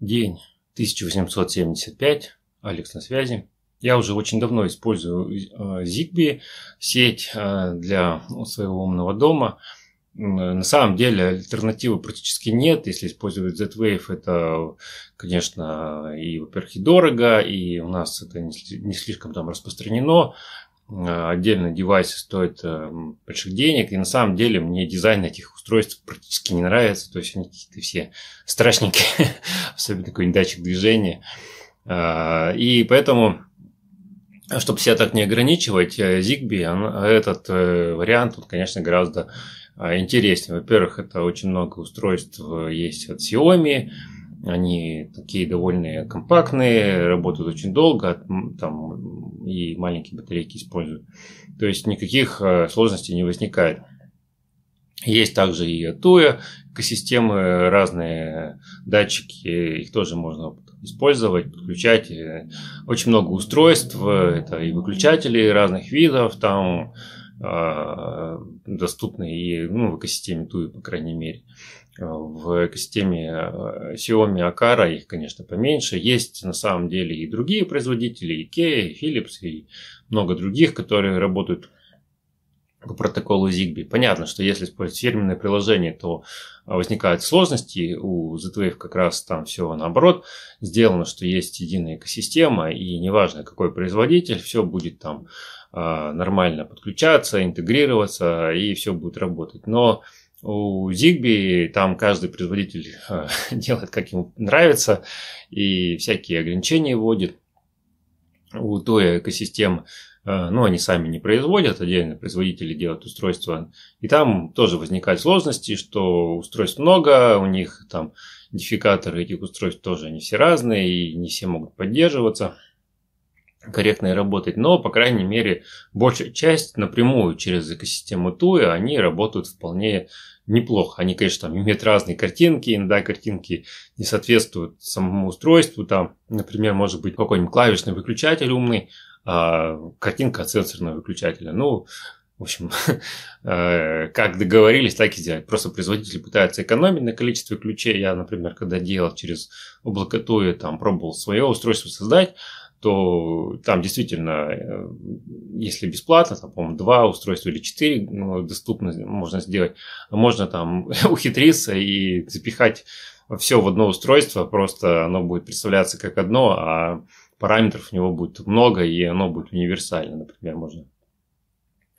День 1875, Алекс на связи. Я уже очень давно использую э, Zigbee, сеть э, для своего умного дома. Э, на самом деле альтернативы практически нет. Если использовать Z-Wave, это, конечно, и, во-первых, и дорого, и у нас это не слишком там распространено. Э, отдельно девайсы стоят э, больших денег, и на самом деле мне дизайн этих устройств практически не нравится, то есть они какие-то все страшненькие, особенно такой датчик движения. Э, и поэтому, чтобы себя так не ограничивать, Zigbee, этот вариант, он, конечно, гораздо интереснее. Во-первых, это очень много устройств есть от Xiaomi, они такие довольно компактные, работают очень долго, там и маленькие батарейки используют. То есть никаких э, сложностей не возникает. Есть также и Туя, экосистемы, разные датчики, их тоже можно использовать, подключать. Очень много устройств, это и выключатели разных видов, там э, доступны и ну, в экосистеме Туи, по крайней мере в экосистеме э, Xiaomi, Akara, их, конечно, поменьше. Есть на самом деле и другие производители, и Ikea, и Philips, и много других, которые работают по протоколу ZigBee. Понятно, что если использовать фирменное приложение, то э, возникают сложности. У ZWave как раз там все наоборот сделано, что есть единая экосистема, и неважно, какой производитель, все будет там э, нормально подключаться, интегрироваться, и все будет работать. Но у Zigbee, там каждый производитель э, делает, как ему нравится, и всякие ограничения вводит. У той экосистемы, э, ну, они сами не производят, отдельно производители делают устройства. И там тоже возникают сложности, что устройств много, у них там идентификаторы этих устройств тоже не все разные, и не все могут поддерживаться корректно и работать, но, по крайней мере, большая часть напрямую через экосистему Туя, они работают вполне неплохо. Они, конечно, там имеют разные картинки, иногда картинки не соответствуют самому устройству, там, например, может быть какой-нибудь клавишный выключатель умный, а картинка от сенсорного выключателя. Ну, в общем, э, как договорились, так и делать. Просто производители пытаются экономить на количестве ключей. Я, например, когда делал через облако Туи, там пробовал свое устройство создать, то там действительно, э, если бесплатно, там, по-моему, два устройства или четыре ну, доступно можно сделать, можно там ухитриться и запихать все в одно устройство, просто оно будет представляться как одно, а параметров у него будет много, и оно будет универсально, например, можно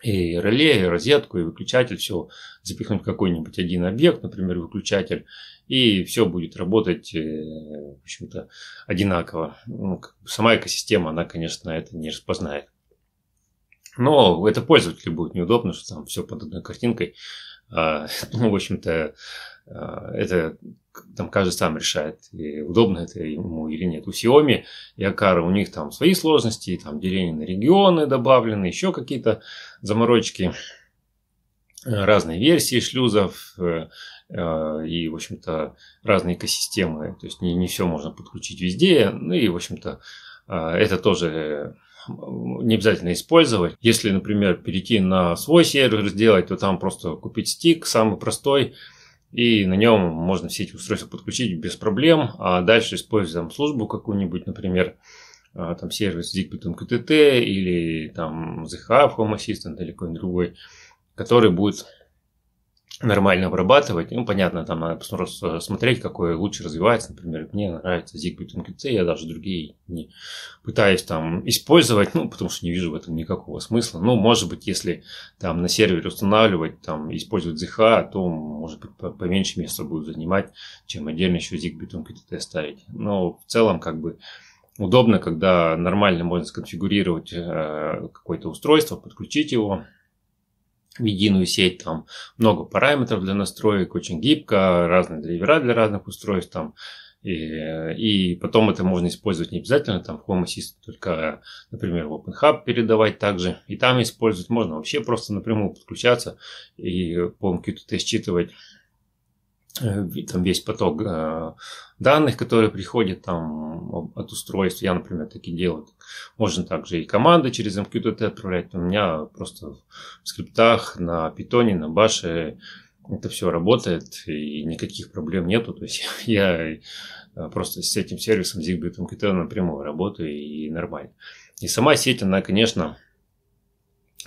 и реле, и розетку, и выключатель, все запихнуть в какой-нибудь один объект, например, выключатель, и все будет работать, э, в общем-то, одинаково. Ну, сама экосистема, она, конечно, это не распознает. Но это пользователю будет неудобно, что там все под одной картинкой. А, ну, в общем-то, а, это там каждый сам решает, удобно это ему или нет. У Xiaomi и Акара у них там свои сложности, там деление на регионы добавлены, еще какие-то заморочки, э, разные версии шлюзов э, э, и, в общем-то, разные экосистемы. То есть не, не все можно подключить везде, ну и, в общем-то, это тоже не обязательно использовать. Если, например, перейти на свой сервер сделать, то там просто купить стик, самый простой, и на нем можно все эти устройства подключить без проблем, а дальше используя там службу какую-нибудь, например, а, там сервис Zigbee MQTT или там The Hub Home Assistant или какой-нибудь другой, который будет нормально обрабатывать. Ну, понятно, там надо просто смотреть, какой лучше развивается. Например, мне нравится Zigbee MQC, я даже другие не пытаюсь там использовать, ну, потому что не вижу в этом никакого смысла. Ну, может быть, если там на сервере устанавливать, там, использовать ZH, а то, может быть, поменьше места будет занимать, чем отдельно еще Zigbee MQC ставить. Но в целом, как бы, удобно, когда нормально можно сконфигурировать э, какое-то устройство, подключить его, в единую сеть, там много параметров для настроек, очень гибко, разные драйвера для разных устройств, там, и, и потом это можно использовать не обязательно, там в Home Assistant только, например, в OpenHub передавать также, и там использовать можно вообще просто напрямую подключаться и по MQTT считывать Э, там весь поток э, данных, которые приходят там от устройств. Я, например, такие делаю. Можно также и команды через MQTT отправлять. У меня просто в скриптах на питоне, на баше это все работает и никаких проблем нету. То есть я э, просто с этим сервисом Zigbee MQTT напрямую работаю и нормально. И сама сеть, она, конечно,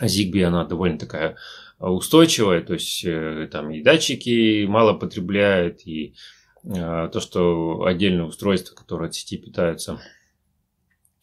Zigbee, она довольно такая устойчивая, то есть э, там и датчики мало потребляют, и э, то, что отдельные устройства, которые от сети питаются,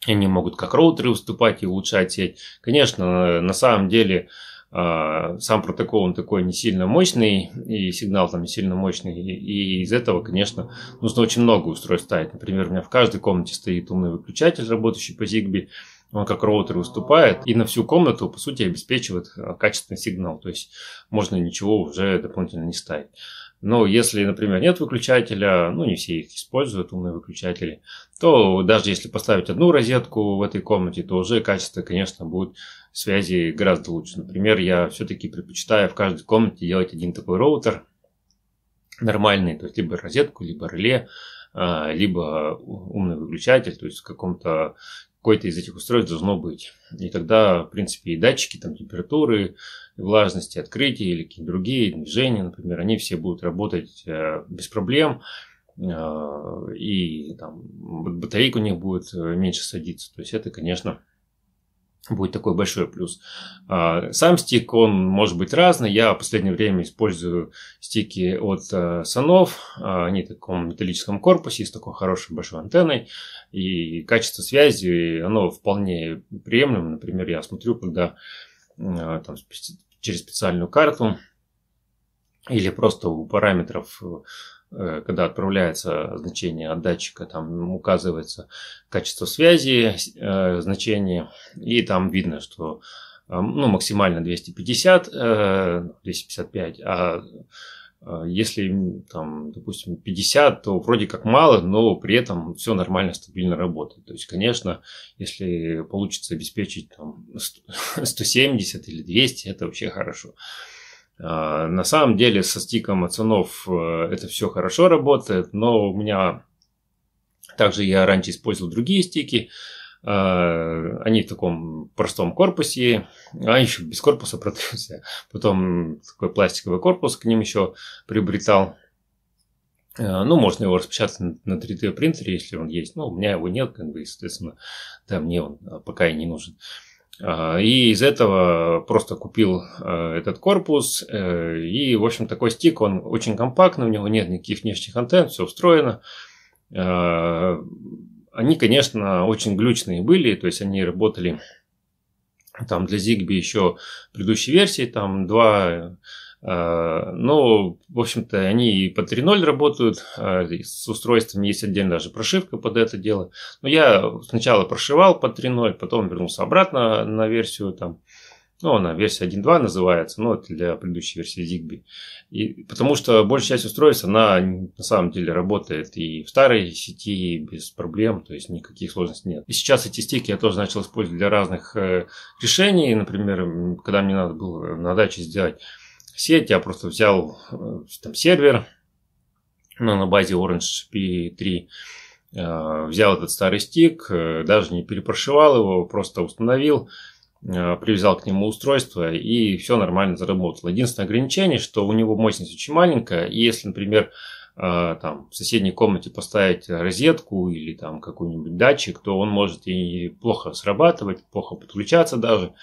они могут как роутеры выступать и улучшать сеть. Конечно, на самом деле а, сам протокол он такой не сильно мощный, и сигнал там не сильно мощный, и из этого, конечно, нужно очень много устройств ставить. Например, у меня в каждой комнате стоит умный выключатель, работающий по Zigbee, он как роутер выступает и на всю комнату, по сути, обеспечивает э, качественный сигнал. То есть можно ничего уже дополнительно не ставить. Но если, например, нет выключателя, ну не все их используют, умные выключатели, то даже если поставить одну розетку в этой комнате, то уже качество, конечно, будет связи гораздо лучше. Например, я все-таки предпочитаю в каждой комнате делать один такой роутер нормальный, то есть либо розетку, либо реле, а, либо умный выключатель, то есть в каком-то какое-то из этих устройств должно быть. И тогда, в принципе, и датчики там, температуры, влажности, открытия или какие-то другие движения, например, они все будут работать э, без проблем, э, и там, батарейка у них будет э, меньше садиться. То есть это, конечно, будет такой большой плюс. А, сам стик, он может быть разный. Я в последнее время использую стики от а, Sonov. А, они в таком металлическом корпусе, с такой хорошей большой антенной. И качество связи, оно вполне приемлемо. Например, я смотрю, когда там, через специальную карту или просто у параметров, э, когда отправляется значение от датчика, там указывается качество связи, э, значение, и там видно, что э, ну, максимально 250, 255, а если там, допустим, 50, то вроде как мало, но при этом все нормально, стабильно работает. То есть, конечно, если получится обеспечить там 170 или 200, это вообще хорошо. А, на самом деле со стиком оценов э, это все хорошо работает, но у меня также я раньше использовал другие стики. А, они в таком простом корпусе, а еще без корпуса продаются. Потом такой пластиковый корпус к ним еще приобретал. А, ну, можно его распечатать на 3D принтере, если он есть. Но ну, у меня его нет, как бы, соответственно, да, мне он пока и не нужен. Uh, а, и из этого просто купил а, этот корпус. Э, и, в общем, такой стик, он очень компактный, у него нет никаких внешних антенн, все устроено. А, они, конечно, очень глючные были, то есть они работали там для Zigbee еще предыдущей версии, там два Э, но, ну, в общем-то, они и по 3.0 работают, э, с устройствами есть отдельная даже прошивка под это дело. Но я сначала прошивал по 3.0, потом вернулся обратно на версию там, ну, она версия 1.2 называется, но ну, это для предыдущей версии Zigbee. И, потому что большая часть устройств, она на самом деле работает и в старой сети и без проблем, то есть никаких сложностей нет. И сейчас эти стики я тоже начал использовать для разных э, решений. Например, когда мне надо было на даче сделать сеть, я просто взял э, там сервер ну, на базе Orange P3, э, взял этот старый стик, э, даже не перепрошивал его, просто установил, привязал к нему устройство и все нормально заработало. Единственное ограничение, что у него мощность очень маленькая, и если, например, там, в соседней комнате поставить розетку или там какой-нибудь датчик, то он может и плохо срабатывать, плохо подключаться даже.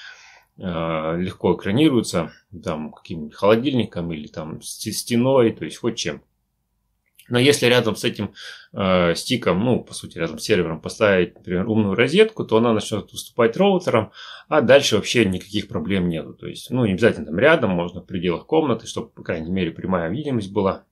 Э, легко экранируется там каким-нибудь холодильником или там стеной, то есть хоть чем. Но если рядом с этим э, стиком, ну, по сути, рядом с сервером поставить, например, умную розетку, то она начнет выступать роутером, а дальше вообще никаких проблем нету. То есть, ну, не обязательно там рядом, можно в пределах комнаты, чтобы, по крайней мере, прямая видимость была.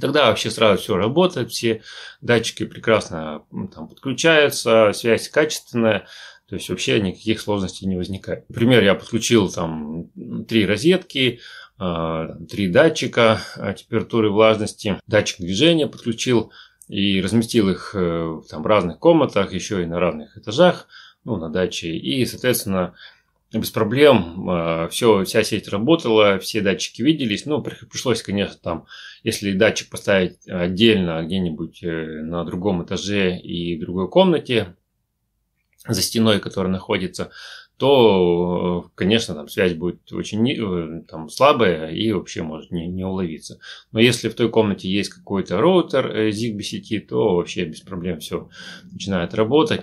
Тогда вообще сразу все работает, все датчики прекрасно там подключаются, связь качественная, то есть вообще никаких сложностей не возникает. Например, я подключил там три розетки, а, три датчика температуры и влажности, датчик движения подключил и разместил их э, там, в разных комнатах, еще и на разных этажах, ну, на даче. И, соответственно, без проблем а, все, вся сеть работала, все датчики виделись. Ну, пришлось, конечно, там, если датчик поставить отдельно где-нибудь э, на другом этаже и другой комнате, за стеной, которая находится, то, э, конечно, там связь будет очень э, там, слабая и вообще может не, не уловиться. Но если в той комнате есть какой-то роутер э, ZigBee сети, то вообще без проблем все начинает работать.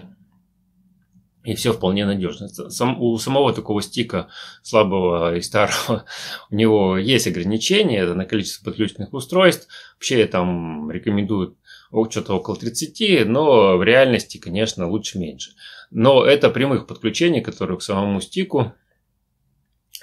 И все вполне надежно. Сам, у самого такого стика слабого и старого у него есть ограничения на количество подключенных устройств. Вообще там рекомендуют что-то около 30, но в реальности, конечно, лучше меньше но это прямых подключений, которые к самому стику.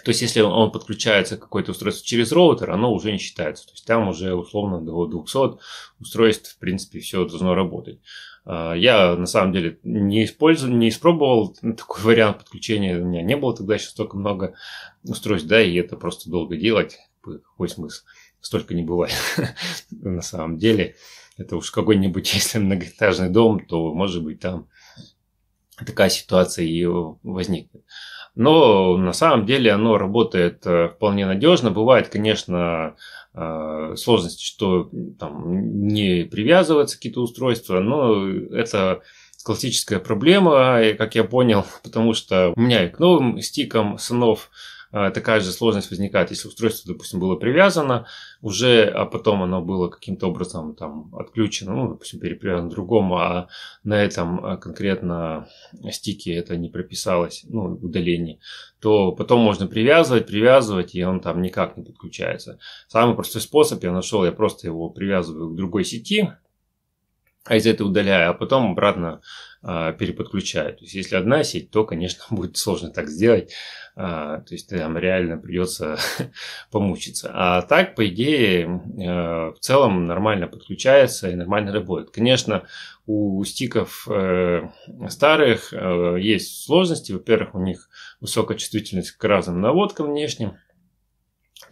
То есть, если он подключается к какое-то устройство через роутер, оно уже не считается. То есть, там уже условно до 200 устройств, в принципе, все должно работать. А, я на самом деле не использовал, не испробовал такой вариант подключения. У меня не было тогда еще столько много устройств, да, и это просто долго делать. Какой смысл? Столько не бывает на самом деле. Это уж какой-нибудь, если многоэтажный дом, то, может быть, там такая ситуация и возникнет. Но на самом деле оно работает э, вполне надежно. Бывает, конечно, э, сложности, что там не привязываются какие-то устройства, но это классическая проблема, как я понял, потому что у меня и к новым стикам сынов Э, такая же сложность возникает. Если устройство, допустим, было привязано уже, а потом оно было каким-то образом там отключено, ну, допустим, перепривязано к другому, а на этом э, конкретно стике это не прописалось, ну, удаление, то потом можно привязывать, привязывать, и он там никак не подключается. Самый простой способ я нашел, я просто его привязываю к другой сети, а из этого удаляю, а потом обратно а, переподключаю. То есть, если одна сеть, то, конечно, будет сложно так сделать. А, то есть, там реально придется помучиться. А так, по идее, а, в целом нормально подключается и нормально работает. Конечно, у стиков э, старых э, есть сложности. Во-первых, у них высокая чувствительность к разным наводкам внешним.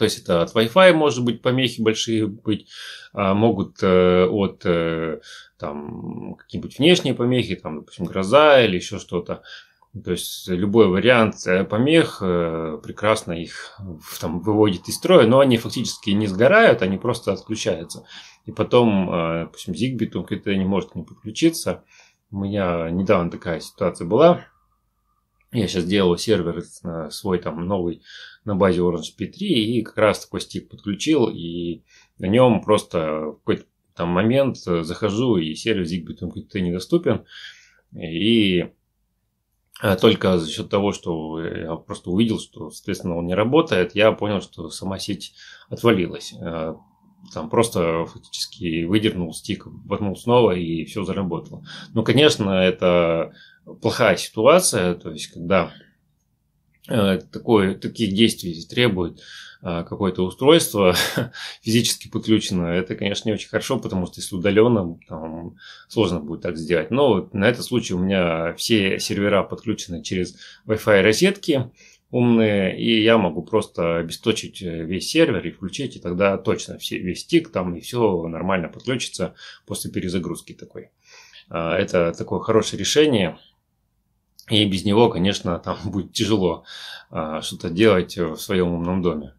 То есть это от Wi-Fi может быть помехи большие быть, а, могут э, от э, там какие-нибудь внешние помехи, там, допустим, гроза или еще что-то. То есть любой вариант э, помех прекрасно их там, выводит из строя, но они фактически не сгорают, они просто отключаются. И потом, допустим, Zigbee, то это не может не подключиться. У меня недавно такая ситуация была. Я сейчас делал сервер э, свой там новый на базе Orange P3 и как раз такой стик подключил и на нем просто в какой-то там момент э, захожу и сервис Zigbee там какой то недоступен и э, только за счет того, что я просто увидел, что, соответственно, он не работает, я понял, что сама сеть отвалилась. Там просто фактически выдернул стик, воткнул снова и все заработало. Ну, конечно, это плохая ситуация, то есть когда э, такое, таких действий требует э, какое-то устройство физически подключено, это, конечно, не очень хорошо, потому что если удаленно, там, сложно будет так сделать. Но вот на этот случай у меня все сервера подключены через Wi-Fi розетки умные, и я могу просто обесточить э, весь сервер и включить, и тогда точно все, весь стик там, и все нормально подключится после перезагрузки такой. Это такое хорошее решение – и без него, конечно, там будет тяжело а, что-то делать в своем умном доме.